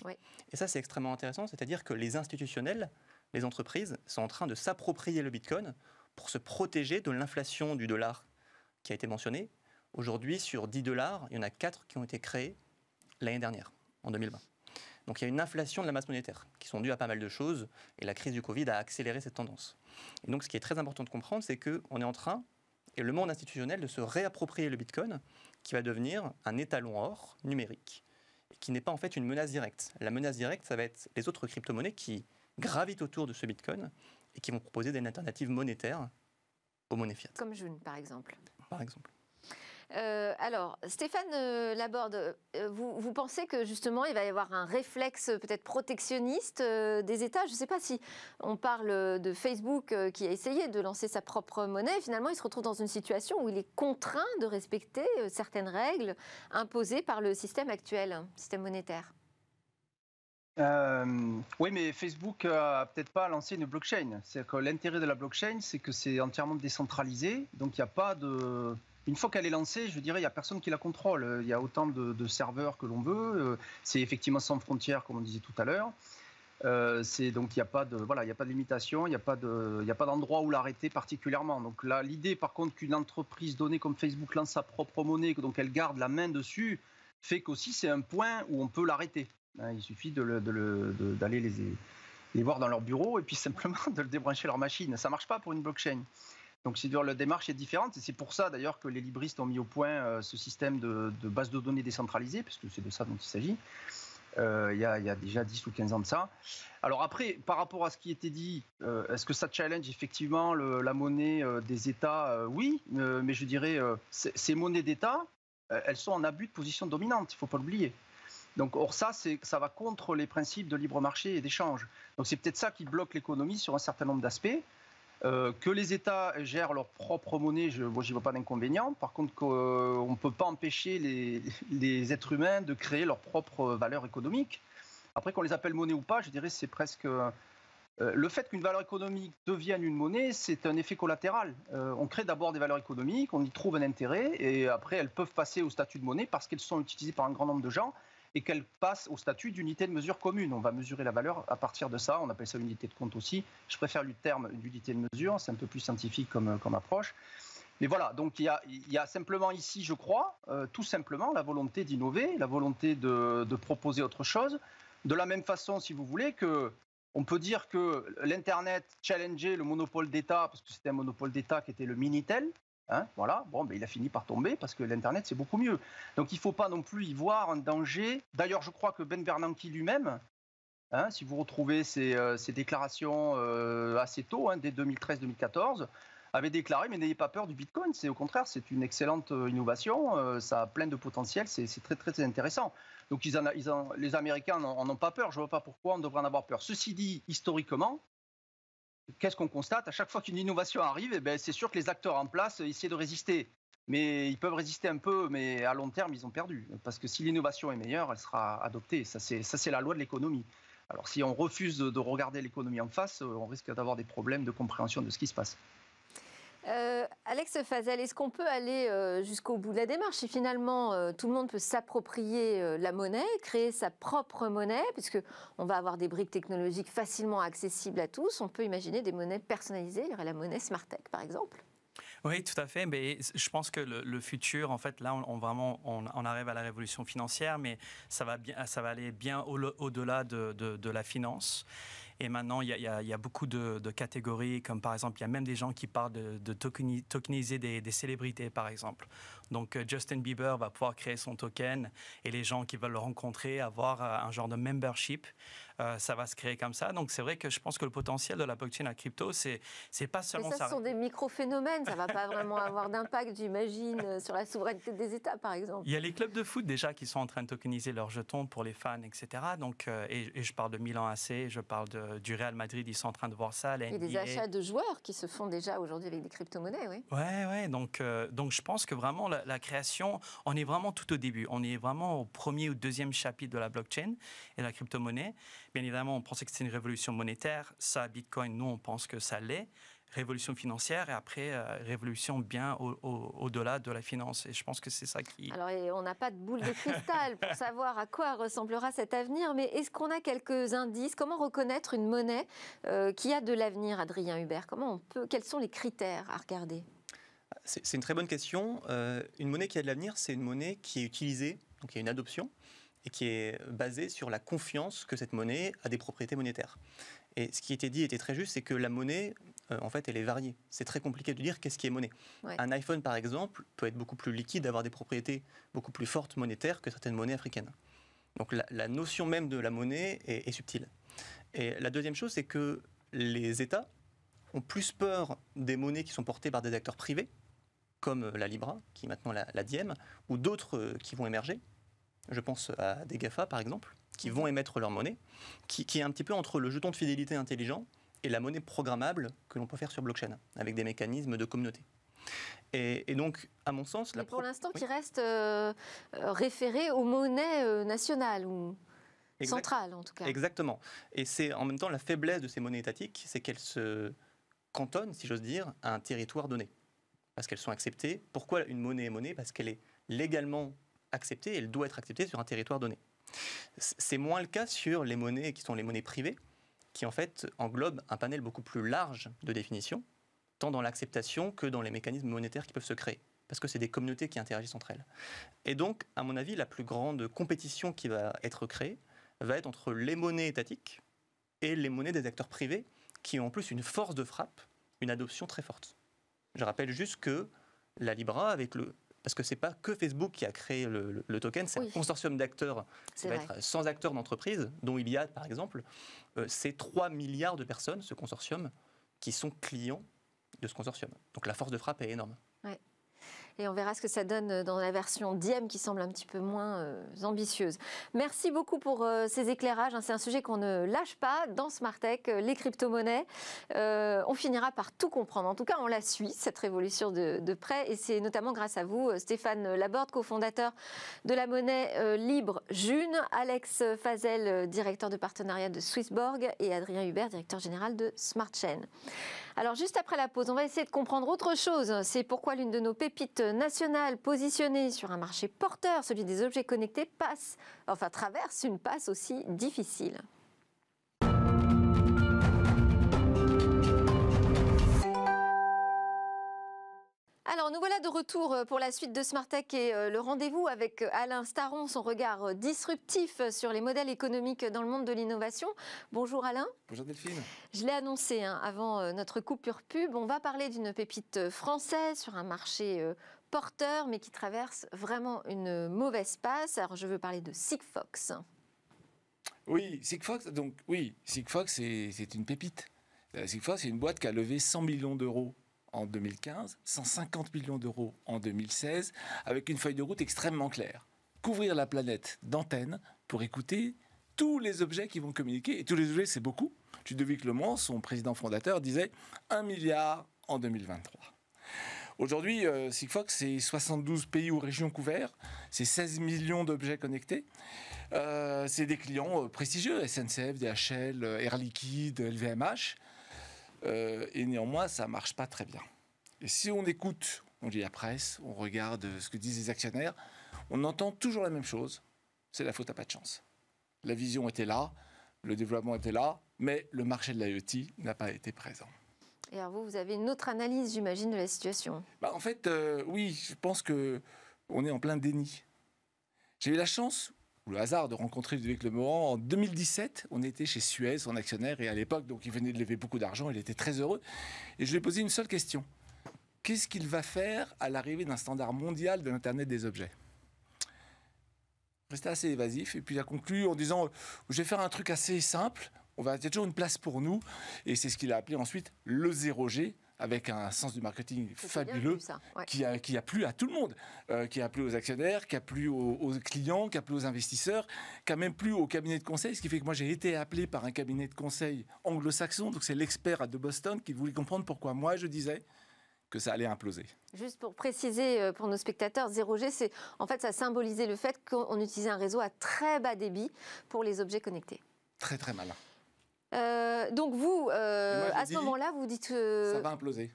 Et ça, c'est extrêmement intéressant, c'est-à-dire que les institutionnels les entreprises sont en train de s'approprier le Bitcoin pour se protéger de l'inflation du dollar qui a été mentionné. Aujourd'hui, sur 10 dollars, il y en a 4 qui ont été créés l'année dernière, en 2020. Donc il y a une inflation de la masse monétaire qui sont dues à pas mal de choses et la crise du Covid a accéléré cette tendance. Et donc ce qui est très important de comprendre, c'est qu'on est en train, et le monde institutionnel, de se réapproprier le Bitcoin qui va devenir un étalon or numérique et qui n'est pas en fait une menace directe. La menace directe, ça va être les autres crypto-monnaies qui gravitent autour de ce Bitcoin et qui vont proposer des alternatives monétaires aux monnaies fiat. Comme June, par exemple. Par exemple. Euh, alors, Stéphane euh, Laborde, euh, vous, vous, pensez que justement il va y avoir un réflexe peut-être protectionniste des États Je ne sais pas si on parle de Facebook qui a essayé de lancer sa propre monnaie. Finalement, il se retrouve dans une situation où il est contraint de respecter certaines règles imposées par le système actuel, hein, système monétaire. Euh, oui, mais Facebook a peut-être pas lancé une blockchain. C'est que l'intérêt de la blockchain, c'est que c'est entièrement décentralisé, donc il n'y a pas de. Une fois qu'elle est lancée, je dirais, il n'y a personne qui la contrôle. Il y a autant de, serveurs que l'on veut. Euh, c'est effectivement sans frontières, comme on disait tout à l'heure. Euh, c'est donc il n'y a pas de voilà, il a pas de limitation, il n'y a pas de il a pas d'endroit où l'arrêter particulièrement. Donc là, l'idée par contre qu'une entreprise donnée comme Facebook lance sa propre monnaie, donc elle garde la main dessus, fait qu'aussi c'est un point où on peut l'arrêter. Hein, il suffit d'aller de les, voir dans leur bureau et puis [LAUGHS] simplement de le débrancher leur machine. Ça ne marche pas pour une blockchain. Donc c'est dur, la démarche est différente et c'est pour ça d'ailleurs que les libristes ont mis au point euh, ce système de, base de données décentralisée, puisque c'est de ça dont il s'agit. Euh, il, y a, déjà 10 ou 15 ans de ça. Alors après, par rapport à ce qui était dit, euh, est-ce que ça challenge effectivement la monnaie des États Oui, mais je dirais, ces monnaies d'État, elles sont en abus de position dominante, il ne faut pas l'oublier. Donc, or ça, ça va contre les principes de libre marché et d'échange. Donc, c'est peut-être ça qui bloque l'économie sur un certain nombre d'aspects. Euh, que les États gèrent leur propre monnaie, je n'y vois pas d'inconvénient. Par contre, euh, on ne peut pas empêcher [LAUGHS] les, êtres humains de créer leur propre euh, valeur économique. Après, qu'on les appelle monnaie ou pas, je dirais c'est presque. le fait qu'une valeur économique devienne une monnaie, c'est un effet collatéral. on crée d'abord des valeurs économiques, on y trouve un intérêt, et après, elles peuvent passer au statut de monnaie parce qu'elles sont utilisées par un grand nombre de gens et qu'elle passe au statut d'unité de mesure commune. On va mesurer la valeur à partir de ça, on appelle ça unité de compte aussi. Je préfère le terme d'unité de mesure, c'est un peu plus scientifique comme, euh, approche. Mais voilà, donc il y a, simplement ici, je crois, euh, tout simplement la volonté d'innover, la volonté de, proposer autre chose. De la même façon, si vous voulez, que on peut dire que l'Internet challengeait le monopole d'État, parce que c'était un monopole d'État qui était le Minitel, Hein, voilà, bon, mais ben, il a fini par tomber parce que l'Internet, c'est beaucoup mieux. Donc il ne faut pas non plus y voir un danger. D'ailleurs, je crois que Ben Bernanke lui-même, hein, si vous retrouvez ses, euh, déclarations euh, assez tôt, hein, dès 2013-2014, avait déclaré, mais n'ayez pas peur du Bitcoin, c'est au contraire, c'est une excellente euh, innovation, ça a plein de potentiel, c'est très, très intéressant. Donc ils en ils en, les Américains n'en ont pas peur, je ne vois pas pourquoi on devrait en avoir peur. Ceci dit, historiquement, qu'est-ce qu'on constate À chaque fois qu'une innovation arrive, eh ben, c'est sûr que les acteurs en place euh, essaient de résister. Mais ils peuvent résister un peu, mais à long terme, ils ont perdu. Parce que si l'innovation est meilleure, elle sera adoptée. Ça, c'est la loi de l'économie. Alors si on refuse de regarder l'économie en face, euh, on risque d'avoir des problèmes de compréhension de ce qui se passe. Euh, Alex Fazel, est-ce qu'on peut aller euh, jusqu'au bout de la démarche Si finalement euh, tout le monde peut s'approprier la monnaie, créer sa propre monnaie, Puisqu'on va avoir des briques technologiques facilement accessibles à tous, on peut imaginer des monnaies personnalisées. Il y aurait la monnaie Smartech, par exemple. Oui, tout à fait. Mais je pense que le, futur, en fait, là, on, vraiment, on, arrive à la révolution financière, mais ça va aller bien au-delà de la finance. Et maintenant, il y, a, beaucoup de, catégories, comme par exemple, il y a même des gens qui parlent de, tokeniser des, des, célébrités, par exemple. Donc euh, Justin Bieber va pouvoir créer son token et les gens qui veulent le rencontrer avoir euh, un genre de membership euh, ça va se créer comme ça. Donc c'est vrai que je pense que le potentiel de la blockchain à crypto, c'est c'est pas seulement ça. ça... sont des micro-phénomènes, ça va pas vraiment avoir d'impact, j'imagine, euh, sur la souveraineté des États, par exemple. Il y a les clubs de foot déjà qui sont en train de tokeniser leurs jetons pour les fans, etc. Donc, euh, et, je parle de Milan AC, je parle de, du Real Madrid, ils sont en train de voir ça. Il y Et des achats de joueurs qui se font déjà aujourd'hui avec des crypto-monnaies, oui. Ouais, ouais. Donc, donc je pense que vraiment la, création, on est vraiment tout au début. On est vraiment au premier ou deuxième chapitre de la blockchain et la crypto-monnaie. Bien évidemment, on pensait que c'était une révolution monétaire. Ça, Bitcoin, nous, on pense que ça l'est. Révolution financière et après, euh, révolution bien au-delà de la finance. Et je pense que c'est ça qui. Alors, on n'a pas de boule de cristal pour [LAUGHS] savoir à quoi ressemblera cet avenir, mais est-ce qu'on a quelques indices Comment reconnaître une monnaie euh, qui a de l'avenir, Adrien Hubert Comment on peut, Quels sont les critères à regarder c'est une très bonne question. Euh, une monnaie qui a de l'avenir, c'est une monnaie qui est utilisée, donc il y a une adoption, et qui est basée sur la confiance que cette monnaie a des propriétés monétaires. Et ce qui était dit était très juste, c'est que la monnaie, euh, en fait, elle est variée. C'est très compliqué de dire qu'est-ce qui est monnaie. Un iPhone, par exemple, peut être beaucoup plus liquide, avoir des propriétés beaucoup plus fortes monétaires que certaines monnaies africaines. Donc la, notion même de la monnaie est, subtile. Et la deuxième chose, c'est que les États ont plus peur des monnaies qui sont portées par des acteurs privés, comme euh, la Libra, qui maintenant la, la Diem, ou d'autres euh, qui vont émerger, je pense à des GAFA par exemple, qui vont émettre leur monnaie, qui, est un petit peu entre le jeton de fidélité intelligent et la monnaie programmable que l'on peut faire sur blockchain, avec des mécanismes de communauté. Et, donc, à mon sens, pour l'instant, qui reste euh, euh, référé aux monnaies euh, nationales ou centrales, en tout cas. Exactement. Et c'est en même temps la faiblesse de ces monnaies étatiques, c'est qu'elles se cantonnent, si j'ose dire, à un territoire donné, parce qu'elles sont acceptées. Pourquoi une monnaie est monnaie Parce qu'elle est légalement acceptée, elle doit être acceptée sur un territoire donné. C'est moins le cas sur les monnaies qui sont les monnaies privées, qui en fait englobent un panel beaucoup plus large de définition, tant dans l'acceptation que dans les mécanismes monétaires qui peuvent se créer, parce que c'est des communautés qui interagissent entre elles. Et donc, à mon avis, la plus grande compétition qui va être créée va être entre les monnaies étatiques et les monnaies des acteurs privés, qui ont en plus une force de frappe, une adoption très forte. Je rappelle juste que la Libra, avec le, parce que ce n'est pas que Facebook qui a créé le, token, c'est un consortium d'acteurs, ça être 100 acteurs d'entreprise, dont il y a par exemple, euh, ces c'est 3 milliards de personnes, ce consortium, qui sont clients de ce consortium. Donc la force de frappe est énorme et on verra ce que ça donne euh, dans la version Diem qui semble un petit peu moins euh, ambitieuse. Merci beaucoup pour euh, ces éclairages. Hein. C'est un sujet qu'on ne lâche pas dans Smart les crypto-monnaies. on finira par tout comprendre. En tout cas, on la suit, cette révolution de, de près. Et c'est notamment grâce à vous, Stéphane Laborde, cofondateur de la monnaie libre June, Alex Fazel, directeur de partenariat de Swissborg, et Adrien Hubert, directeur général de Smart Chain. Alors juste après la pause, on va essayer de comprendre autre chose. C'est pourquoi l'une de nos pépites nationales positionnée sur un marché porteur, celui des objets connectés, passe, enfin traverse une passe aussi difficile. Alors, nous voilà de retour euh, pour la suite de Smart Tech et euh, le rendez-vous avec euh, Alain Staron, son regard disruptif sur les modèles économiques dans le monde de l'innovation. Bonjour Alain. Bonjour Delphine. Je l'ai annoncé hein, avant notre coupure pub, on va parler d'une pépite française sur un marché porteur, mais qui traverse vraiment une mauvaise passe. Alors, je veux parler de Sigfox. Oui, Sigfox, donc oui, Sigfox, c'est une pépite. Sigfox, c'est une boîte qui a levé 100 millions d'euros en 2015, 150 millions d'euros en 2016, avec une feuille de route extrêmement claire. Couvrir la planète d'antennes pour écouter tous les objets qui vont communiquer. Et tous les objets, c'est beaucoup. Ludovic Le Mans, son président fondateur, disait 1 milliard en 2023. Aujourd'hui, euh, Sigfox, c'est 72 pays ou régions couverts, c'est 16 millions d'objets connectés. Euh, c'est des clients euh, prestigieux, SNCF, DHL, Air Liquide, LVMH. Euh, et néanmoins, ça marche pas très bien. Et si on écoute, on lit la presse, on regarde ce que disent les actionnaires, on entend toujours la même chose. C'est la faute à pas de chance. La vision était là, le développement était là, mais le marché de l'IoT n'a pas été présent. Et alors vous, vous avez une autre analyse, j'imagine, de la situation. Bah, en fait, euh, oui, je pense que on est en plein déni. J'ai eu la chance le hasard de rencontrer Ludovic Le en 2017. On était chez Suez, son actionnaire, et à l'époque, donc il venait de lever beaucoup d'argent, il était très heureux. Et je lui ai posé une seule question. Qu'est-ce qu'il va faire à l'arrivée d'un standard mondial de l'Internet des objets Resté assez évasif, et puis il a conclu en disant euh, Je vais faire un truc assez simple, on va, il toujours une place pour nous, et c'est ce qu'il a appelé ensuite le 0G, avec un sens du marketing fabuleux qui, a, plu à tout le monde, euh, qui a plu aux actionnaires, qui a plu aux, clients, qui a plu aux investisseurs, qui a même plu au cabinet de conseil, ce qui fait que moi j'ai été appelé par un cabinet de conseil anglo-saxon, donc c'est l'expert de Boston qui voulait comprendre pourquoi moi je disais que ça allait imploser. Juste pour préciser euh, pour nos spectateurs, 0G, c'est en fait ça symbolisait le fait qu'on utilisait un réseau à très bas débit pour les objets connectés. Très très malin. Euh, donc vous, euh, à ce moment-là, vous dites... Euh, ça va imploser.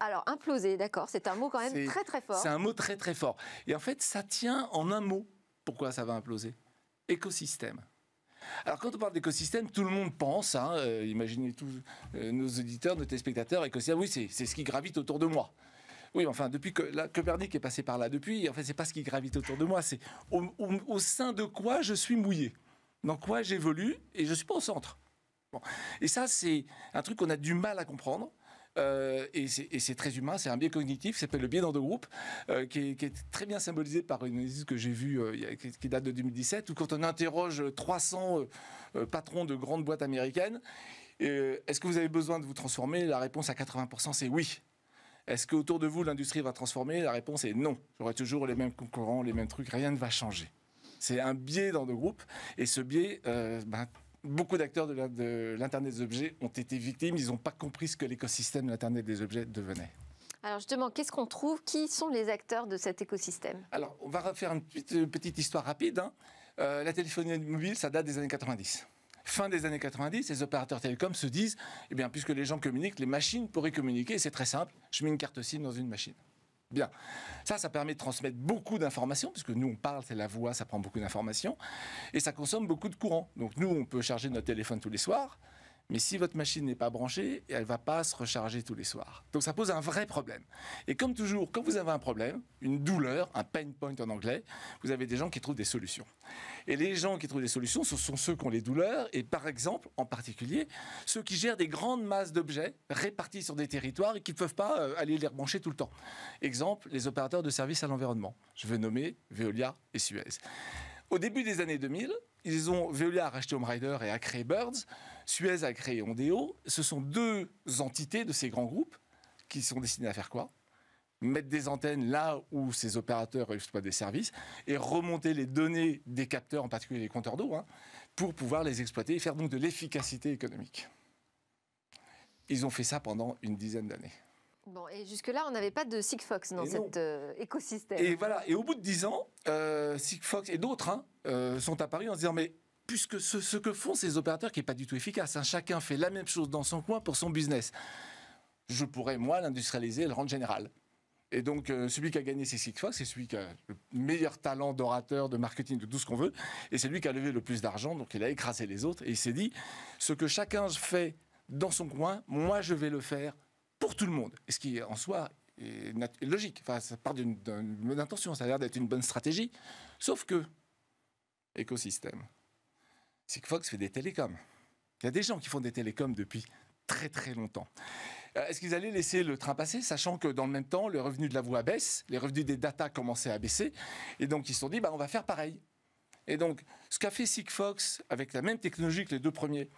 alors, imploser, d'accord, c'est un mot quand même très très fort. C'est un mot très très fort. Et en fait, ça tient en un mot. Pourquoi ça va imploser Écosystème. Alors quand on parle d'écosystème, tout le monde pense, hein, imaginez tous nos auditeurs, nos téléspectateurs, écosystème, oui, c'est ce qui gravite autour de moi. Oui, enfin, depuis que la Copernic est passé par là, depuis, en fait, c'est pas ce qui gravite autour de moi, c'est au, au sein de quoi je suis mouillé, dans quoi j'évolue, et je suis pas au centre. Et ça, c'est un truc qu'on a du mal à comprendre. Euh, et c'est très humain, c'est un biais cognitif, ça s'appelle le biais dans deux groupes, euh, qui, est, très bien symbolisé par une analyse que j'ai vue euh, qui date de 2017, où quand on interroge 300 patrons de grandes boîtes américaines, est-ce que vous avez besoin de vous transformer La réponse à 80% c'est oui. Est-ce qu'autour de vous, l'industrie va transformer La réponse est non. J'aurai toujours les mêmes concurrents, les mêmes trucs, rien ne va changer. C'est un biais dans deux groupes, et ce biais, bah, beaucoup d'acteurs de l'Internet des objets ont été victimes. Ils n'ont pas compris ce que l'écosystème de l'Internet des objets devenait. Alors justement, qu'est-ce qu'on trouve Qui sont les acteurs de cet écosystème Alors, on va refaire une petite, euh, histoire rapide. Hein. Euh, la téléphonie mobile, ça date des années 90 fin des années 90, les opérateurs télécoms se disent, eh bien, puisque les gens communiquent, les machines pourraient communiquer, c'est très simple, je mets une carte SIM dans une machine. Bien. Ça, ça permet de transmettre beaucoup d'informations, puisque nous, on parle, c'est la voix, ça prend beaucoup d'informations, et ça consomme beaucoup de courant. Donc nous, on peut charger notre téléphone tous les soirs, mais si votre machine n'est pas branchée, elle ne va pas se recharger tous les soirs. Donc ça pose un vrai problème. Et comme toujours, quand vous avez un problème, une douleur, un pain point en anglais, vous avez des gens qui trouvent des solutions. Et les gens qui trouvent des solutions, ce sont ceux qui ont les douleurs, et par exemple, en particulier, ceux qui gèrent des grandes masses d'objets répartis sur des territoires et qui ne peuvent pas euh, aller les rebrancher tout le temps. Exemple, les opérateurs de services à l'environnement. Je vais nommer Veolia et Suez. Au début des années 2000, ils ont Veolia à racheté Home Rider et à créé Birds, Suez a créé Ondeo. Ce sont deux entités de ces grands groupes qui sont destinées à faire quoi Mettre des antennes là où ces opérateurs exploitent des services et remonter les données des capteurs, en particulier les compteurs d'eau, hein, pour pouvoir les exploiter et faire donc de l'efficacité économique. Ils ont fait ça pendant une dizaine d'années. Bon, et jusque-là, on n'avait pas de Sigfox dans cet euh, écosystème. Et voilà, et au bout de dix ans, euh, Sigfox et d'autres hein, euh, sont apparus en se disant, mais puisque ce, que font ces opérateurs qui n'est pas du tout efficace, hein, chacun fait la même chose dans son coin pour son business, je pourrais, moi, l'industrialiser et le rendre général. Et donc, euh, celui qui a gagné c'est Sigfox, c'est celui qui a le meilleur talent d'orateur, de marketing, de tout ce qu'on veut. Et c'est lui qui a levé le plus d'argent. Donc, il a écrasé les autres. Et il s'est dit, ce que chacun fait dans son coin, moi, je vais le faire pour tout le monde. ce qui en soi est logique. Enfin, ça part d'une bonne intention, ça a l'air d'être une bonne stratégie. Sauf que, écosystème, SIGFOX fait des télécoms. Il y a des gens qui font des télécoms depuis très très longtemps. Euh, est-ce qu'ils allaient laisser le train passer, sachant que dans le même temps, le revenu de la voie baisse, les revenus des data commençaient à baisser, et donc ils se sont dit, bah, on va faire pareil. Et donc, ce qu'a fait Sigfox avec la même technologie que les deux premiers,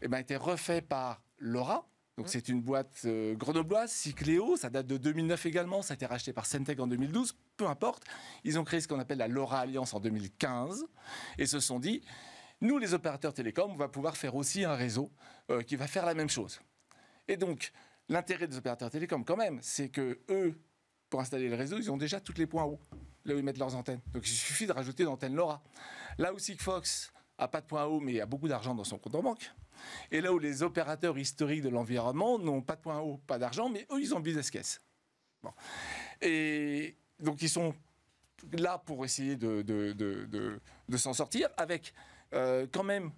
eh ben, a été refait par Laura, donc mm. c'est une boîte euh, grenobloise, Cycléo, ça date de 2009 également, ça a été racheté par Centec en 2012, peu importe. Ils ont créé ce qu'on appelle la LoRa Alliance en 2015 et se sont dit, nous les opérateurs télécoms, on va pouvoir faire aussi un réseau euh, qui va faire la même chose. Et donc l'intérêt des opérateurs télécoms quand même, c'est que eux, pour installer le réseau, ils ont déjà tous les points hauts, là où ils mettent leurs antennes. Donc il suffit de rajouter une antenne LoRa. Là où Sigfox a pas de points hauts mais a beaucoup d'argent dans son compte en banque, et là où les opérateurs historiques de l'environnement n'ont pas de point haut, pas d'argent, mais eux, ils ont business des Bon. Et donc, ils sont là pour essayer de, s'en sortir avec euh, quand même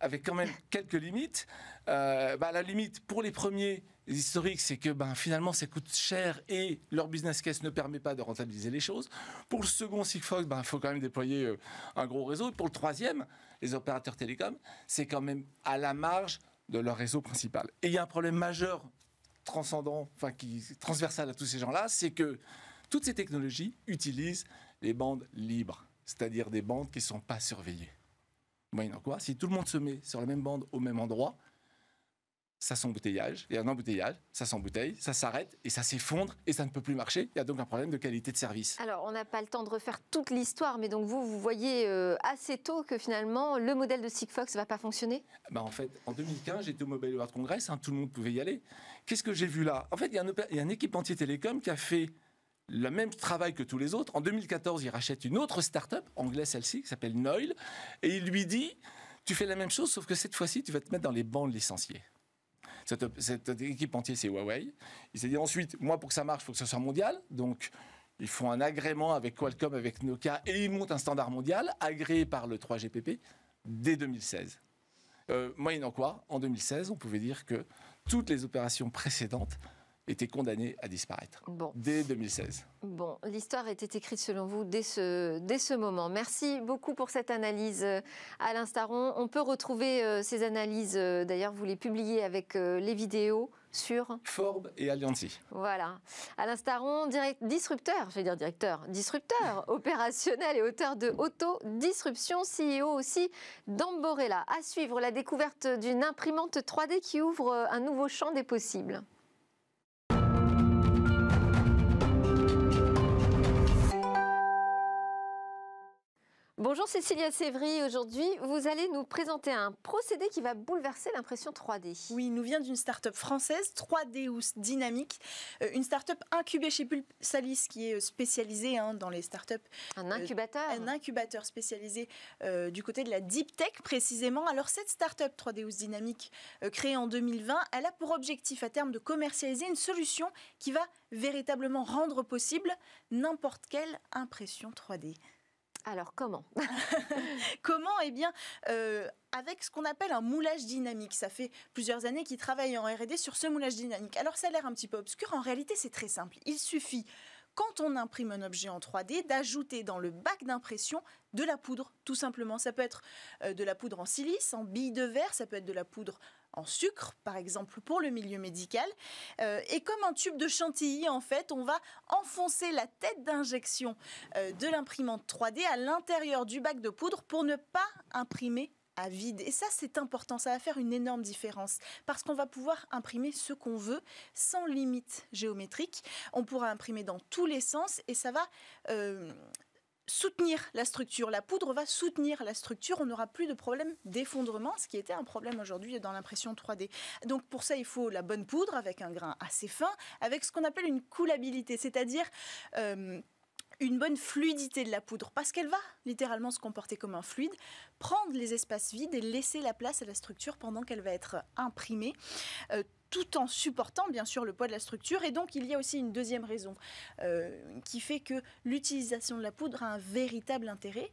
Avec quand même [LAUGHS] quelques limites. Euh, bah, la limite, pour les premiers, historiques, c'est que ben, finalement, ça coûte cher et leur business case ne permet pas de rentabiliser les choses. Pour le second Sigfox, il ben, faut quand même déployer euh, un gros réseau. pour le troisième, les opérateurs télécoms, c'est quand même à la marge de leur réseau principal. Et il y a un problème majeur transcendant, enfin qui est transversal à tous ces gens-là, c'est que toutes ces technologies utilisent les bandes libres, c'est-à-dire des bandes qui ne sont pas surveillées. en quoi, si tout le monde se met sur la même bande au même endroit, ça s'embouteillage, il y a un embouteillage, ça s'embouteille, ça s'arrête et ça s'effondre et ça ne peut plus marcher. Il y a donc un problème de qualité de service. Alors, on n'a pas le temps de refaire toute l'histoire, mais donc vous, vous voyez euh, assez tôt que finalement, le modèle de Sigfox ne va pas fonctionner bah En fait, en 2015, j'étais au Mobile World Congress, hein, tout le monde pouvait y aller. Qu'est-ce que j'ai vu là En fait, il y, a un, équipe entier télécom qui a fait le même travail que tous les autres. En 2014, il rachète une autre start-up, anglaise celle-ci, qui s'appelle Noil, et il lui dit, tu fais la même chose, sauf que cette fois-ci, tu vas te mettre dans les bancs licenciés cette, équipe entière, c'est Huawei. Il s'est dit ensuite, moi, pour que ça marche, il faut que ce soit mondial. Donc, ils font un agrément avec Qualcomm, avec Nokia, et ils montent un standard mondial, agréé par le 3GPP, dès 2016. Euh, moyennant quoi, en 2016, on pouvait dire que toutes les opérations précédentes était condamné à disparaître dès 2016. Bon, l'histoire était écrite selon vous dès ce, dès ce moment. Merci beaucoup pour cette analyse, euh, Alain Staron. On peut retrouver euh, ces analyses, euh, d'ailleurs, vous les publiez avec les vidéos sur Forbes et Allianz. Voilà. Alain Staron, disrupteur, je vais dire directeur, disrupteur [LAUGHS] opérationnel et auteur de Auto Disruption, CEO aussi d'Amborella. À suivre la découverte d'une imprimante 3D qui ouvre un nouveau champ des possibles. Bonjour Cécilia Sévry, aujourd'hui vous allez nous présenter un procédé qui va bouleverser l'impression 3D. Oui, il nous vient d'une start-up française, 3D House Dynamique, euh, une start-up incubée chez Salis qui est euh, spécialisée hein, dans les start-up. Un euh, incubateur Un incubateur spécialisé du côté de la deep tech précisément. Alors cette start-up 3D ou Dynamique créée en 2020, elle a pour objectif à terme de commercialiser une solution qui va véritablement rendre possible n'importe quelle impression 3D. Alors comment [LAUGHS] Comment Eh bien, euh, avec ce qu'on appelle un moulage dynamique. Ça fait plusieurs années qu'ils travaillent en RD sur ce moulage dynamique. Alors ça a l'air un petit peu obscur, en réalité c'est très simple. Il suffit quand on imprime un objet en 3D, d'ajouter dans le bac d'impression de la poudre, tout simplement. Ça peut être euh, de la poudre en silice, en billes de verre, ça peut être de la poudre en sucre, par exemple, pour le milieu médical. Euh, et comme un tube de chantilly, en fait, on va enfoncer la tête d'injection euh, de l'imprimante 3D à l'intérieur du bac de poudre pour ne pas imprimer à vide. Et ça, c'est important, ça va faire une énorme différence, parce qu'on va pouvoir imprimer ce qu'on veut sans limite géométrique. On pourra imprimer dans tous les sens et ça va euh, soutenir la structure. La poudre va soutenir la structure. On n'aura plus de problème d'effondrement, ce qui était un problème aujourd'hui dans l'impression 3D. Donc pour ça, il faut la bonne poudre avec un grain assez fin, avec ce qu'on appelle une coulabilité, c'est-à-dire euh, une bonne fluidité de la poudre, parce qu'elle va littéralement se comporter comme un fluide, prendre les espaces vides et laisser la place à la structure pendant qu'elle va être imprimée. Euh, tout en supportant bien sûr le poids de la structure. Et donc il y a aussi une deuxième raison euh, qui fait que l'utilisation de la poudre a un véritable intérêt.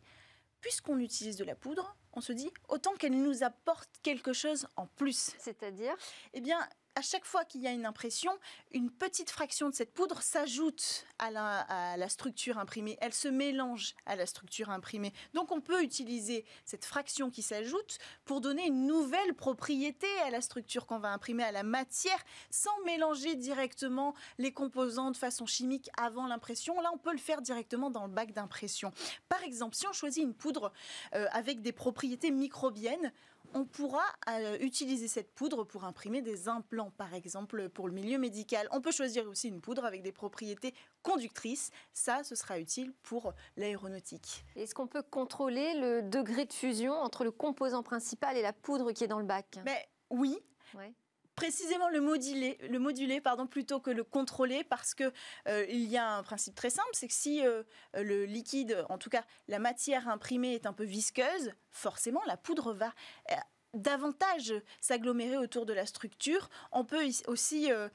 Puisqu'on utilise de la poudre, on se dit autant qu'elle nous apporte quelque chose en plus. C'est-à-dire Eh bien, à chaque fois qu'il y a une impression, une petite fraction de cette poudre s'ajoute à la, structure imprimée. Elle se mélange à la structure imprimée. Donc on peut utiliser cette fraction qui s'ajoute pour donner une nouvelle propriété à la structure qu'on va imprimer, à la matière, sans mélanger directement les composants de façon chimique avant l'impression. Là, on peut le faire directement dans le bac d'impression. Par exemple, si on choisit une poudre euh, avec des propriétés microbiennes, on pourra euh, utiliser cette poudre pour imprimer des implants par exemple, pour le milieu médical. On peut choisir aussi une poudre avec des propriétés conductrices. Ça, ce sera utile pour l'aéronautique. Est-ce qu'on peut contrôler le degré de fusion entre le composant principal et la poudre qui est dans le bac Mais oui. précisément le moduler, pardon, plutôt que le contrôler parce qu'il euh, y a un principe très simple, c'est que si euh, le liquide, en tout cas la matière imprimée est un peu visqueuse, forcément la poudre va euh, davantage s'agglomérer autour de la structure. On peut aussi euh,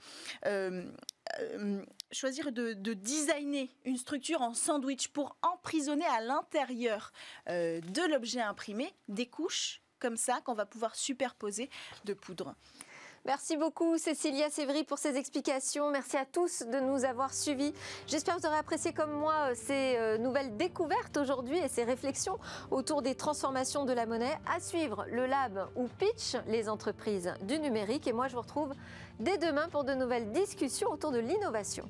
euh, choisir de, designer une structure en sandwich pour emprisonner à l'intérieur euh, de l'objet imprimé des couches comme ça qu'on va pouvoir superposer de poudre. Merci beaucoup Cécilia Sévry pour ces explications. Merci à tous de nous avoir suivis. J'espère que vous aurez apprécié comme moi euh, ces euh, nouvelles découvertes aujourd'hui et ces réflexions autour des transformations de la monnaie. À suivre le lab où pitch les entreprises du numérique. Et moi, je vous retrouve dès demain pour de nouvelles discussions autour de l'innovation.